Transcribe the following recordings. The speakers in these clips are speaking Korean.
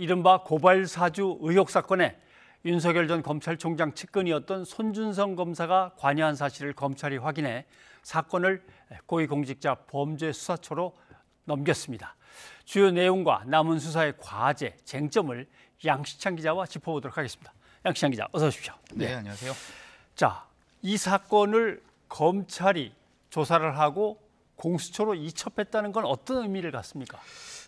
이른바 고발사주 의혹 사건에 윤석열 전 검찰총장 측근이었던 손준성 검사가 관여한 사실을 검찰이 확인해 사건을 고위공직자 범죄수사처로 넘겼습니다. 주요 내용과 남은 수사의 과제, 쟁점을 양시창 기자와 짚어보도록 하겠습니다. 양시창 기자, 어서 오십시오. 네, 네 안녕하세요. 자, 이 사건을 검찰이 조사를 하고 공수처로 이첩했다는 건 어떤 의미를 갖습니까?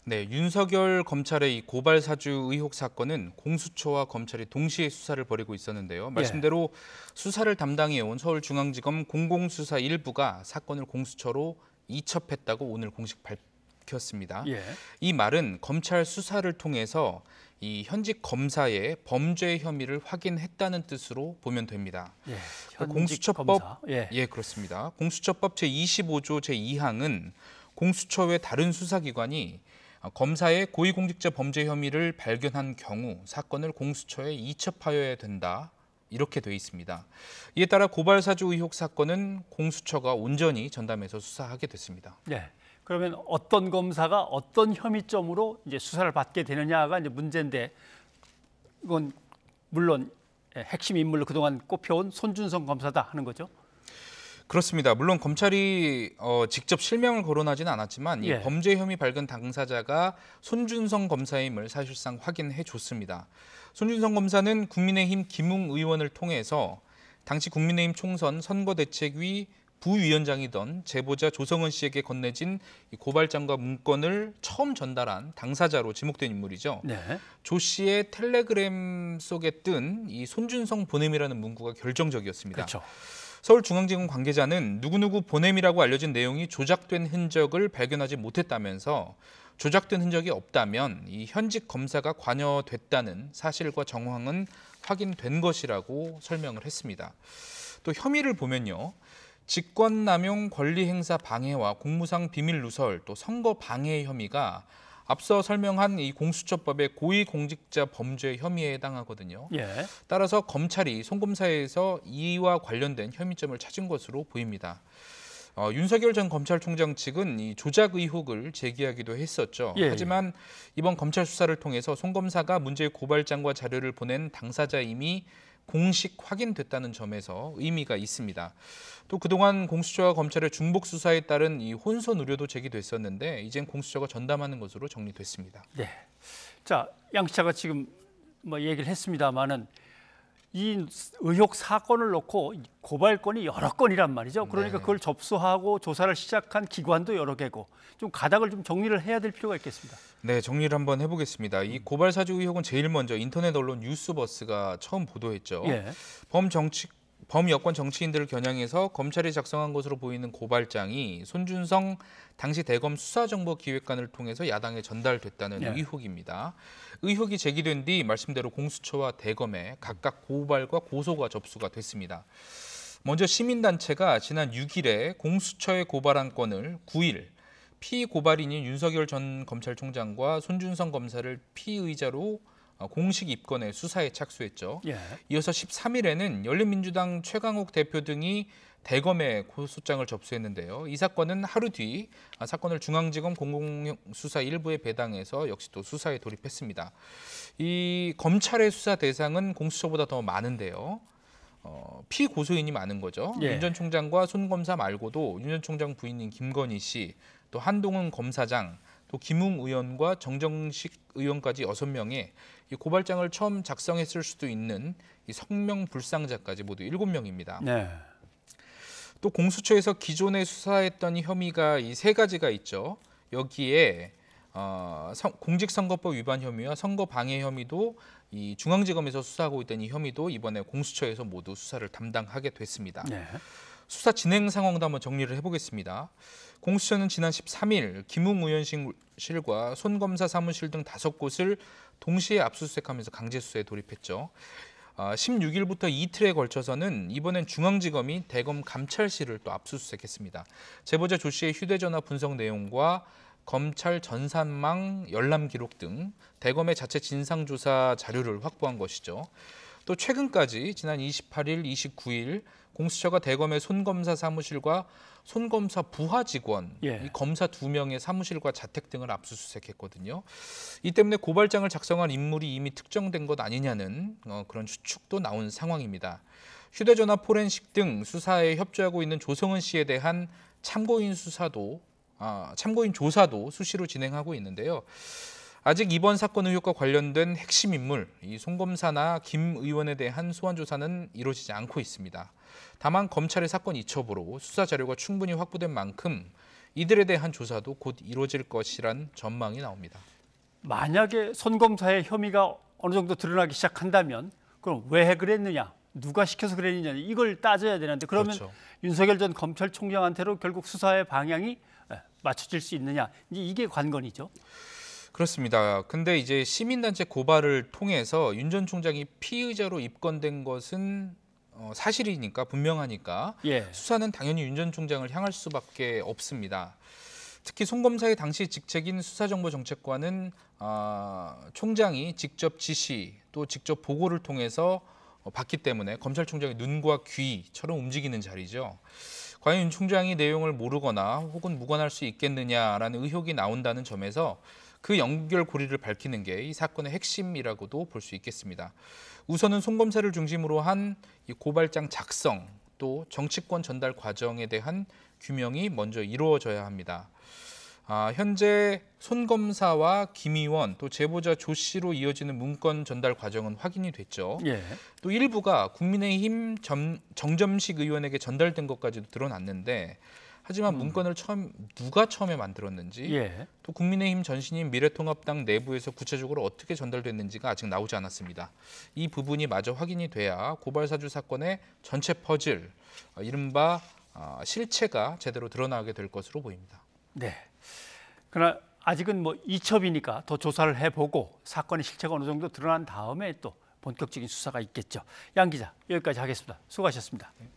네, 윤석열 검찰의 이 고발 사주 의혹 사건은 공수처와 검찰이 동시에 수사를 벌이고 있었는데요. 예. 말씀대로 예. 수사를 담당해온 서울중앙지검 공공수사 일부가 사건을 공수처로 이첩했다고 오늘 공식 발표. 했습니다 밝혔습니다. 예. 이 말은 검찰 수사를 통해서 이 현직 검사의 범죄 혐의를 확인했다는 뜻으로 보면 됩니다. 예, 그러니까 공수처법 예. 예. 그렇습니다. 공수처법 제 25조 제 2항은 공수처 외 다른 수사기관이 검사의 고위공직자 범죄 혐의를 발견한 경우 사건을 공수처에 이첩하여야 된다. 이렇게 돼 있습니다. 이에 따라 고발 사주 의혹 사건은 공수처가 온전히 전담해서 수사하게 됐습니다. 예. 그러면 어떤 검사가 어떤 혐의점으로 이제 수사를 받게 되느냐가 이제 문제인데 이건 물론 예, 핵심 인물로 그동안 꼽혀온 손준성 검사다 하는 거죠. 그렇습니다. 물론 검찰이 어, 직접 실명을 거론하지는 않았지만 예. 이 범죄 혐의 발견 당사자가 손준성 검사임을 사실상 확인해 줬습니다. 손준성 검사는 국민의힘 김웅 의원을 통해서 당시 국민의힘 총선 선거대책위 부위원장이던 제보자 조성은 씨에게 건네진 고발장과 문건을 처음 전달한 당사자로 지목된 인물이죠. 네. 조 씨의 텔레그램 속에 뜬 이 손준성 보냄이라는 문구가 결정적이었습니다. 그렇죠. 서울중앙지검 관계자는 누구누구 보냄이라고 알려진 내용이 조작된 흔적을 발견하지 못했다면서 조작된 흔적이 없다면 이 현직 검사가 관여됐다는 사실과 정황은 확인된 것이라고 설명을 했습니다. 또 혐의를 보면요. 직권남용 권리행사 방해와 공무상 비밀 누설 또 선거 방해 혐의가 앞서 설명한 이 공수처법의 고위공직자 범죄 혐의에 해당하거든요. 예. 따라서 검찰이 송검사에서 이와 관련된 혐의점을 찾은 것으로 보입니다. 어, 윤석열 전 검찰총장 측은 이 조작 의혹을 제기하기도 했었죠. 예. 하지만 이번 검찰 수사를 통해서 송 검사가 문제의 고발장과 자료를 보낸 당사자임이 공식 확인됐다는 점에서 의미가 있습니다. 또 그동안 공수처와 검찰의 중복 수사에 따른 이 혼선 우려도 제기됐었는데 이젠 공수처가 전담하는 것으로 정리됐습니다. 네. 자, 양기가 지금 뭐 얘기를 했습니다만은 이 의혹 사건을 놓고 고발권이 여러 건이란 말이죠. 네. 그러니까 네. 그걸 접수하고 조사를 시작한 기관도 여러 개고 좀 가닥을 좀 정리를 해야 될 필요가 있겠습니다. 네, 정리를 한번 해보겠습니다. 이 고발 사주 의혹은 제일 먼저 인터넷 언론 뉴스버스가 처음 보도했죠. 예. 범정치 범여권 정치인들을 겨냥해서 검찰이 작성한 것으로 보이는 고발장이 손준성 당시 대검 수사정보기획관을 통해서 야당에 전달됐다는 네. 의혹입니다. 의혹이 제기된 뒤 말씀대로 공수처와 대검에 각각 고발과 고소가 접수가 됐습니다. 먼저 시민단체가 지난 6일에 공수처에 고발한 건을 9일 피고발인인 윤석열 전 검찰총장과 손준성 검사를 피의자로 어, 공식 입건해 수사에 착수했죠. 예. 이어서 13일에는 열린민주당 최강욱 대표 등이 대검에 고소장을 접수했는데요. 이 사건은 하루 뒤 아, 사건을 중앙지검 공공수사 일부에 배당해서 역시 또 수사에 돌입했습니다. 이 검찰의 수사 대상은 공수처보다 더 많은데요. 어, 피고소인이 많은 거죠. 예. 윤전 총장과 손 검사 말고도 윤 전 총장 부인인 김건희 씨, 또 한동훈 검사장, 또 김웅 의원과 정정식 의원까지 여섯 명의 고발장을 처음 작성했을 수도 있는 이 성명 불상자까지 모두 일곱 명입니다. 네. 또 공수처에서 기존에 수사했던 혐의가 이 세 가지가 있죠. 여기에 어, 성, 공직선거법 위반 혐의와 선거 방해 혐의도 이 중앙지검에서 수사하고 있던 이 혐의도 이번에 공수처에서 모두 수사를 담당하게 됐습니다. 네. 수사 진행 상황도 한번 정리를 해보겠습니다. 공수처는 지난 13일 김웅 의원실과 손검사 사무실 등 다섯 곳을 동시에 압수수색하면서 강제 수사에 돌입했죠. 16일부터 아, 이틀에 걸쳐서는 이번엔 중앙지검이 대검 감찰실을 또 압수수색했습니다. 제보자 조 씨의 휴대전화 분석 내용과 검찰 전산망 열람 기록 등 대검의 자체 진상조사 자료를 확보한 것이죠. 또 최근까지 지난 28일, 29일 공수처가 대검의 손검사 사무실과 손검사 부하 직원, 예. 이 검사 두 명의 사무실과 자택 등을 압수수색했거든요. 이 때문에 고발장을 작성한 인물이 이미 특정된 것 아니냐는 어, 그런 추측도 나온 상황입니다. 휴대전화 포렌식 등 수사에 협조하고 있는 조성은 씨에 대한 참고인 수사도 아, 참고인 조사도 수시로 진행하고 있는데요. 아직 이번 사건 의혹과 관련된 핵심 인물 이송 검사나 김 의원에 대한 소환 조사는 이루어지지 않고 있습니다. 다만 검찰의 사건 이첩으로 수사 자료가 충분히 확보된 만큼 이들에 대한 조사도 곧 이루어질 것이란 전망이 나옵니다. 만약에 손 검사의 혐의가 어느 정도 드러나기 시작한다면 그럼 왜 그랬느냐 누가 시켜서 그랬느냐 이걸 따져야 되는데 그러면 그렇죠. 윤석열 전 검찰총장한테로 결국 수사의 방향이 예, 맞춰질 수 있느냐 이게 관건이죠. 그렇습니다. 근데 이제 시민단체 고발을 통해서 윤 전 총장이 피의자로 입건된 것은 어, 사실이니까 분명하니까 예. 수사는 당연히 윤 전 총장을 향할 수밖에 없습니다. 특히 송 검사의 당시 직책인 수사정보정책관은 어, 총장이 직접 지시 또 직접 보고를 통해서 받기 어, 때문에 검찰총장의 눈과 귀처럼 움직이는 자리죠. 과연 윤 총장이 내용을 모르거나 혹은 무관할 수 있겠느냐라는 의혹이 나온다는 점에서 그 연결고리를 밝히는 게 이 사건의 핵심이라고도 볼 수 있겠습니다. 우선은 송 검사를 중심으로 한 고발장 작성 또 정치권 전달 과정에 대한 규명이 먼저 이루어져야 합니다. 아, 현재 손 검사와 김의원 또 제보자 조 씨로 이어지는 문건 전달 과정은 확인이 됐죠. 예. 또 일부가 국민의힘 점, 정점식 의원에게 전달된 것까지도 드러났는데 하지만 음. 문건을 처음 누가 처음에 만들었는지 예. 또 국민의힘 전신인 미래통합당 내부에서 구체적으로 어떻게 전달됐는지가 아직 나오지 않았습니다. 이 부분이 마저 확인이 돼야 고발사주 사건의 전체 퍼즐 어, 이른바 어, 실체가 제대로 드러나게 될 것으로 보입니다. 네. 그러나 아직은 뭐 이첩이니까 더 조사를 해보고 사건의 실체가 어느 정도 드러난 다음에 또 본격적인 수사가 있겠죠. 양 기자 여기까지 하겠습니다. 수고하셨습니다. 네.